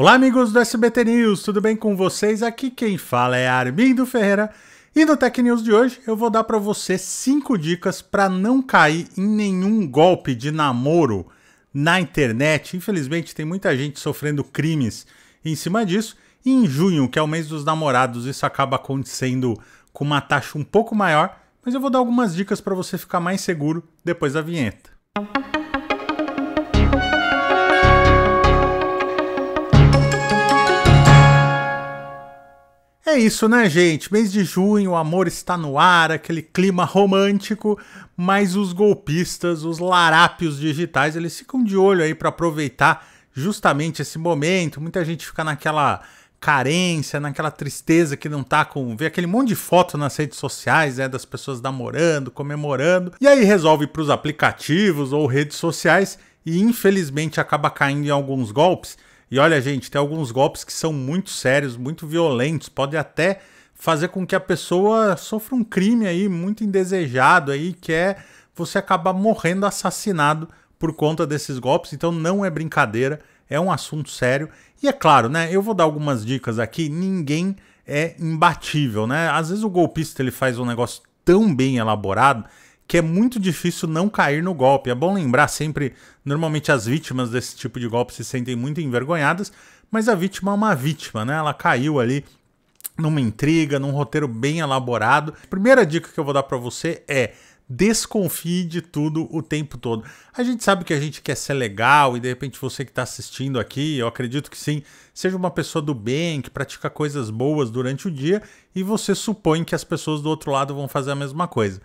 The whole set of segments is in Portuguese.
Olá, amigos do SBT News, tudo bem com vocês? Aqui quem fala é Armindo Ferreira e no Tech News de hoje eu vou dar para você 5 dicas para não cair em nenhum golpe de namoro na internet. Infelizmente, tem muita gente sofrendo crimes em cima disso. E em junho, que é o mês dos namorados, isso acaba acontecendo com uma taxa um pouco maior, mas eu vou dar algumas dicas para você ficar mais seguro depois da vinheta. Música É isso, né, gente? Mês de junho, o amor está no ar, aquele clima romântico, mas os golpistas, os larápios digitais, eles ficam de olho aí para aproveitar justamente esse momento. Muita gente fica naquela carência, naquela tristeza que não tá com. Vê aquele monte de foto nas redes sociais, né? Das pessoas namorando, comemorando. E aí resolve para os aplicativos ou redes sociais e infelizmente acaba caindo em alguns golpes e olha, gente, tem alguns golpes que são muito sérios, muito violentos, pode até fazer com que a pessoa sofra um crime aí muito indesejado aí, que é você acabar morrendo assassinado por conta desses golpes. Então não é brincadeira, é um assunto sério. E é claro, né? Eu vou dar algumas dicas aqui. Ninguém é imbatível, né? Às vezes o golpista ele faz um negócio tão bem elaborado que é muito difícil não cair no golpe. É bom lembrar sempre, normalmente as vítimas desse tipo de golpe se sentem muito envergonhadas, mas a vítima é uma vítima, né? Ela caiu ali numa intriga, num roteiro bem elaborado. Primeira dica que eu vou dar para você é desconfie de tudo o tempo todo. A gente sabe que a gente quer ser legal e de repente você que está assistindo aqui, eu acredito que sim, seja uma pessoa do bem, que pratica coisas boas durante o dia e você supõe que as pessoas do outro lado vão fazer a mesma coisa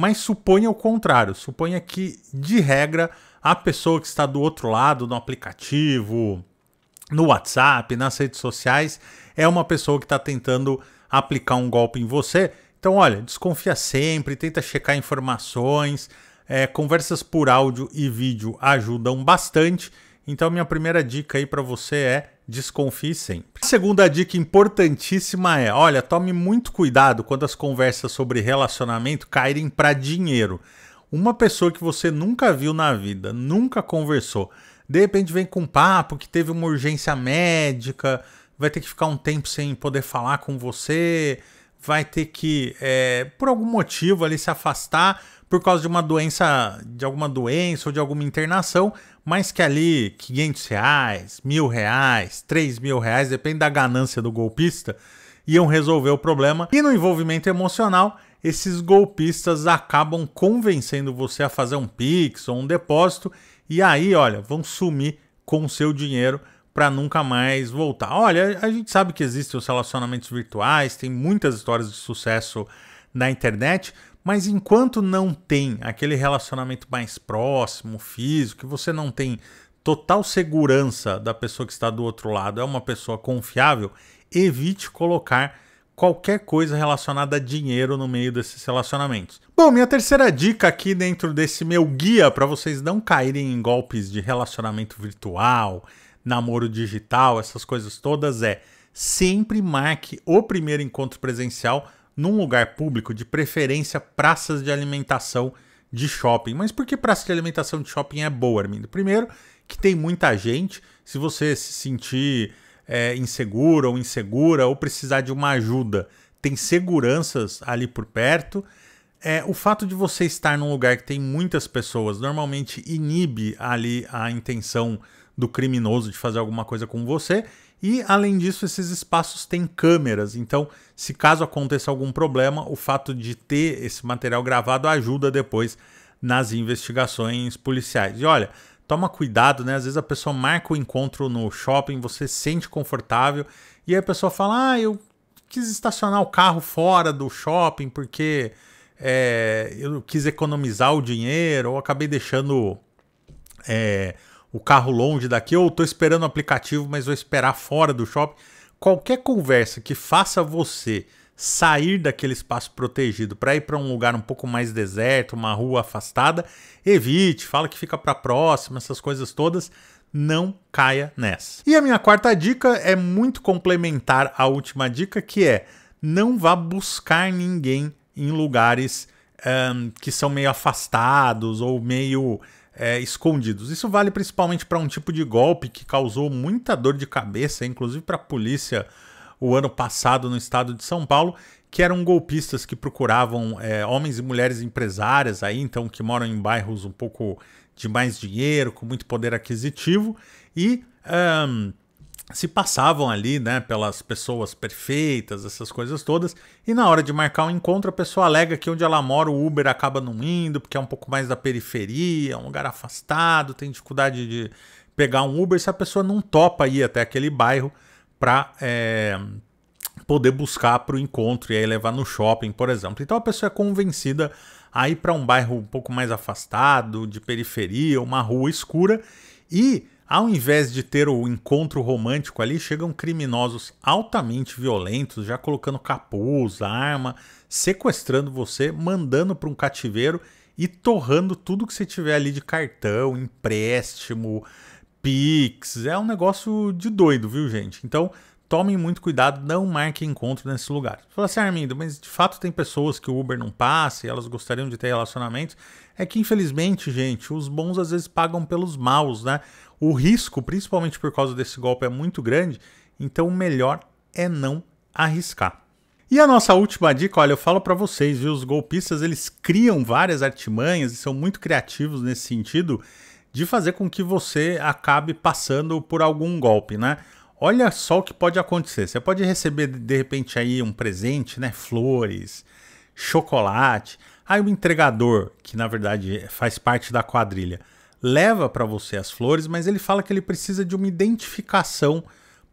mas suponha o contrário. Suponha que, de regra, a pessoa que está do outro lado, no aplicativo, no WhatsApp, nas redes sociais, é uma pessoa que está tentando aplicar um golpe em você. Então, olha, desconfia sempre, tenta checar informações. É, conversas por áudio e vídeo ajudam bastante. Então minha primeira dica aí para você é desconfie sempre. A segunda dica importantíssima é, olha, tome muito cuidado quando as conversas sobre relacionamento caírem para dinheiro. Uma pessoa que você nunca viu na vida, nunca conversou, de repente vem com um papo que teve uma urgência médica, vai ter que ficar um tempo sem poder falar com você, vai ter que, é, por algum motivo, ali se afastar por causa de uma doença, de alguma doença ou de alguma internação, mas que ali 500 reais, mil reais, 3 mil reais, depende da ganância do golpista, iam resolver o problema. E no envolvimento emocional, esses golpistas acabam convencendo você a fazer um pix ou um depósito, e aí, olha, vão sumir com o seu dinheiro para nunca mais voltar. Olha, a gente sabe que existem os relacionamentos virtuais, tem muitas histórias de sucesso na internet, mas enquanto não tem aquele relacionamento mais próximo, físico, que você não tem total segurança da pessoa que está do outro lado, é uma pessoa confiável, evite colocar qualquer coisa relacionada a dinheiro no meio desses relacionamentos. Bom, minha terceira dica aqui dentro desse meu guia para vocês não caírem em golpes de relacionamento virtual, namoro digital, essas coisas todas, é sempre marque o primeiro encontro presencial num lugar público, de preferência praças de alimentação de shopping. Mas por que praça de alimentação de shopping é boa, Armindo? Primeiro, que tem muita gente. Se você se sentir é, inseguro ou insegura ou precisar de uma ajuda, tem seguranças ali por perto. É, o fato de você estar num lugar que tem muitas pessoas normalmente inibe ali a intenção do criminoso de fazer alguma coisa com você. E, além disso, esses espaços têm câmeras. Então, se caso aconteça algum problema, o fato de ter esse material gravado ajuda depois nas investigações policiais. E olha, toma cuidado, né? Às vezes a pessoa marca o encontro no shopping, você se sente confortável e a pessoa fala: Ah, eu quis estacionar o carro fora do shopping porque é, eu quis economizar o dinheiro ou acabei deixando. É, o carro longe daqui, ou estou esperando o aplicativo, mas vou esperar fora do shopping. Qualquer conversa que faça você sair daquele espaço protegido para ir para um lugar um pouco mais deserto, uma rua afastada, evite, fala que fica para próxima, essas coisas todas, não caia nessa. E a minha quarta dica é muito complementar à última dica, que é não vá buscar ninguém em lugares um, que são meio afastados ou meio é, escondidos. Isso vale principalmente para um tipo de golpe que causou muita dor de cabeça, inclusive para a polícia o ano passado no estado de São Paulo, que eram golpistas que procuravam é, homens e mulheres empresárias aí, então que moram em bairros um pouco de mais dinheiro, com muito poder aquisitivo, e um, se passavam ali, né, pelas pessoas perfeitas, essas coisas todas, e na hora de marcar um encontro, a pessoa alega que onde ela mora o Uber acaba não indo, porque é um pouco mais da periferia, é um lugar afastado, tem dificuldade de pegar um Uber, se a pessoa não topa ir até aquele bairro para é, eh, poder buscar para o encontro e aí levar no shopping, por exemplo. Então a pessoa é convencida a ir para um bairro um pouco mais afastado, de periferia, uma rua escura, e ao invés de ter o encontro romântico ali, chegam criminosos altamente violentos, já colocando capuz, arma, sequestrando você, mandando para um cativeiro e torrando tudo que você tiver ali de cartão, empréstimo, Pix. É um negócio de doido, viu, gente? Então, tomem muito cuidado, não marquem encontro nesse lugar. Você fala assim, ah, Armindo, mas de fato tem pessoas que o Uber não passa e elas gostariam de ter relacionamentos. É que infelizmente, gente, os bons às vezes pagam pelos maus, né? O risco, principalmente por causa desse golpe, é muito grande, então o melhor é não arriscar. E a nossa última dica, olha, eu falo para vocês, viu? Os golpistas eles criam várias artimanhas e são muito criativos nesse sentido de fazer com que você acabe passando por algum golpe, né? Olha só o que pode acontecer. Você pode receber de repente aí um presente, né? Flores, chocolate. Aí o entregador, que na verdade faz parte da quadrilha, leva para você as flores, mas ele fala que ele precisa de uma identificação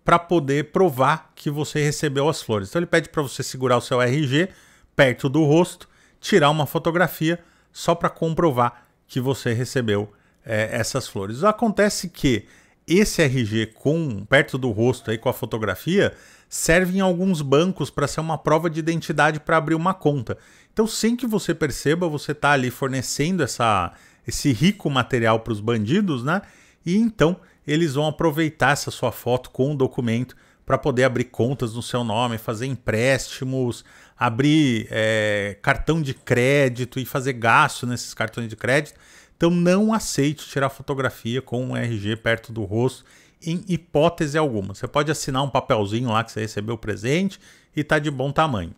para poder provar que você recebeu as flores. Então ele pede para você segurar o seu RG perto do rosto, tirar uma fotografia só para comprovar que você recebeu é, essas flores. Acontece que esse RG com perto do rosto aí com a fotografia serve em alguns bancos para ser uma prova de identidade para abrir uma conta. Então, sem que você perceba, você está ali fornecendo essa, esse rico material para os bandidos, né? E então eles vão aproveitar essa sua foto com o documento para poder abrir contas no seu nome, fazer empréstimos, abrir é, cartão de crédito e fazer gasto nesses cartões de crédito. Então não aceite tirar fotografia com um RG perto do rosto em hipótese alguma. Você pode assinar um papelzinho lá que você recebeu o presente e tá de bom tamanho.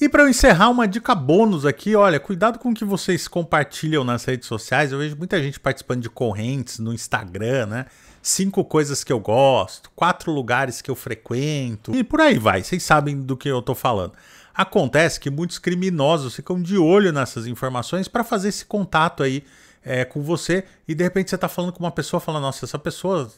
E para eu encerrar, uma dica bônus aqui, olha, cuidado com o que vocês compartilham nas redes sociais. Eu vejo muita gente participando de correntes no Instagram, né? Cinco coisas que eu gosto, quatro lugares que eu frequento e por aí vai. Vocês sabem do que eu tô falando. Acontece que muitos criminosos ficam de olho nessas informações para fazer esse contato aí é, com você e de repente você está falando com uma pessoa, fala, nossa, essa pessoa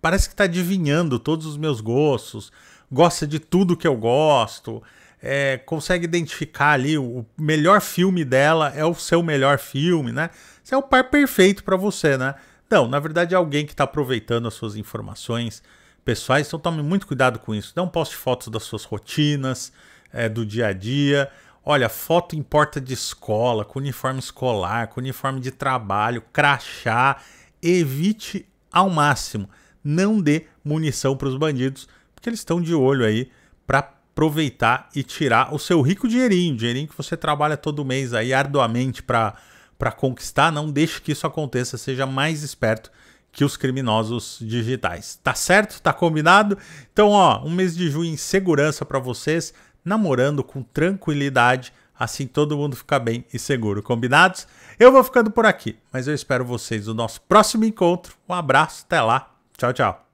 parece que está adivinhando todos os meus gostos, gosta de tudo que eu gosto, é, consegue identificar ali o melhor filme dela é o seu melhor filme, né? Isso é o par perfeito para você, né? Não, na verdade é alguém que está aproveitando as suas informações pessoais, então tome muito cuidado com isso. Não poste fotos das suas rotinas, é, do dia a dia. Olha, foto em porta de escola, com uniforme escolar, com uniforme de trabalho, crachá. Evite ao máximo. Não dê munição para os bandidos, porque eles estão de olho aí para aproveitar e tirar o seu rico dinheirinho, dinheirinho que você trabalha todo mês aí arduamente para para conquistar, não deixe que isso aconteça, seja mais esperto que os criminosos digitais. Tá certo? Tá combinado? Então, ó, um mês de junho em segurança para vocês namorando com tranquilidade, assim todo mundo fica bem e seguro, combinados? Eu vou ficando por aqui, mas eu espero vocês no nosso próximo encontro. Um abraço, até lá. Tchau, tchau.